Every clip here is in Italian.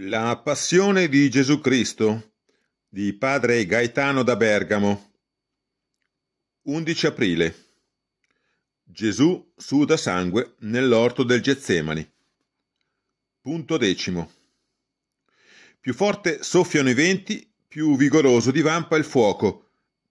La Passione di Gesù Cristo di Padre Gaetano da Bergamo 11 aprile Gesù suda sangue nell'orto del Getsemani Punto decimo Più forte soffiano i venti, più vigoroso divampa il fuoco.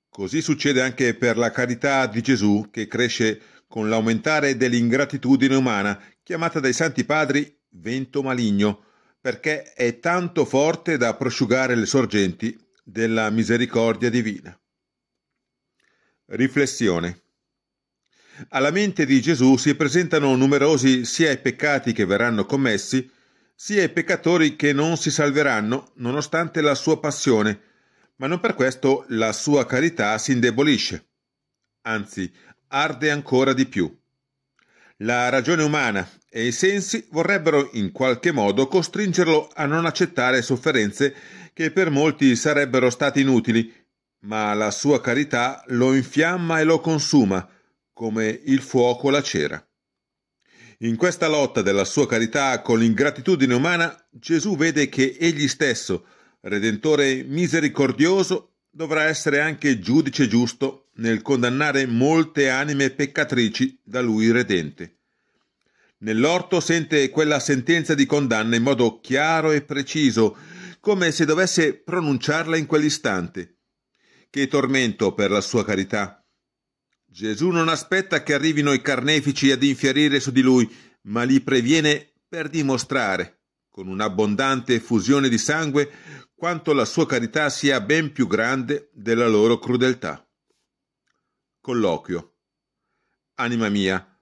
Così succede anche per la carità di Gesù che cresce con l'aumentare dell'ingratitudine umana, chiamata dai santi padri vento maligno perché è tanto forte da prosciugare le sorgenti della misericordia divina. Riflessione. Alla mente di Gesù si presentano numerosi sia i peccati che verranno commessi, sia i peccatori che non si salveranno nonostante la sua passione, ma non per questo la sua carità si indebolisce, anzi arde ancora di più. La ragione umana e i sensi vorrebbero in qualche modo costringerlo a non accettare sofferenze che per molti sarebbero state inutili, ma la sua carità lo infiamma e lo consuma, come il fuoco la cera. In questa lotta della sua carità con l'ingratitudine umana, Gesù vede che egli stesso, Redentore misericordioso, dovrà essere anche giudice giusto nel condannare molte anime peccatrici da lui redente. Nell'orto sente quella sentenza di condanna in modo chiaro e preciso, come se dovesse pronunciarla in quell'istante. Che tormento per la sua carità! Gesù non aspetta che arrivino i carnefici ad infierire su di lui, ma li previene per dimostrare, con un'abbondante effusione di sangue, quanto la sua carità sia ben più grande della loro crudeltà. Colloquio. Anima mia,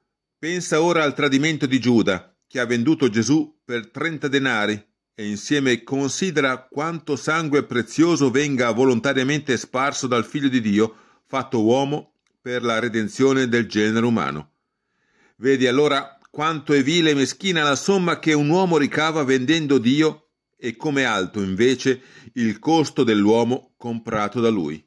Pensa ora al tradimento di Giuda, che ha venduto Gesù per 30 denari, e insieme considera quanto sangue prezioso venga volontariamente sparso dal Figlio di Dio, fatto uomo, per la redenzione del genere umano. Vedi allora quanto è vile e meschina la somma che un uomo ricava vendendo Dio e come alto invece il costo dell'uomo comprato da lui.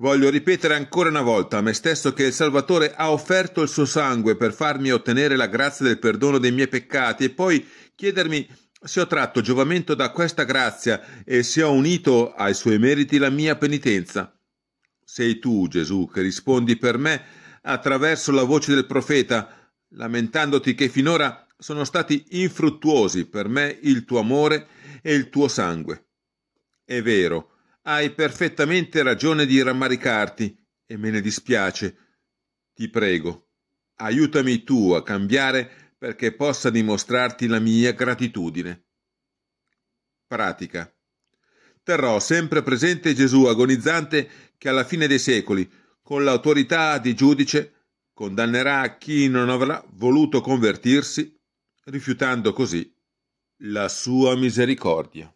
Voglio ripetere ancora una volta a me stesso che il Salvatore ha offerto il suo sangue per farmi ottenere la grazia del perdono dei miei peccati e poi chiedermi se ho tratto giovamento da questa grazia e se ho unito ai suoi meriti la mia penitenza. Sei tu, Gesù, che rispondi per me attraverso la voce del profeta, lamentandoti che finora sono stati infruttuosi per me il tuo amore e il tuo sangue. È vero, hai perfettamente ragione di rammaricarti e me ne dispiace. Ti prego, aiutami tu a cambiare perché possa dimostrarti la mia gratitudine. Pratica. Terrò sempre presente Gesù agonizzante che alla fine dei secoli, con l'autorità di giudice, condannerà chi non avrà voluto convertirsi, rifiutando così la sua misericordia.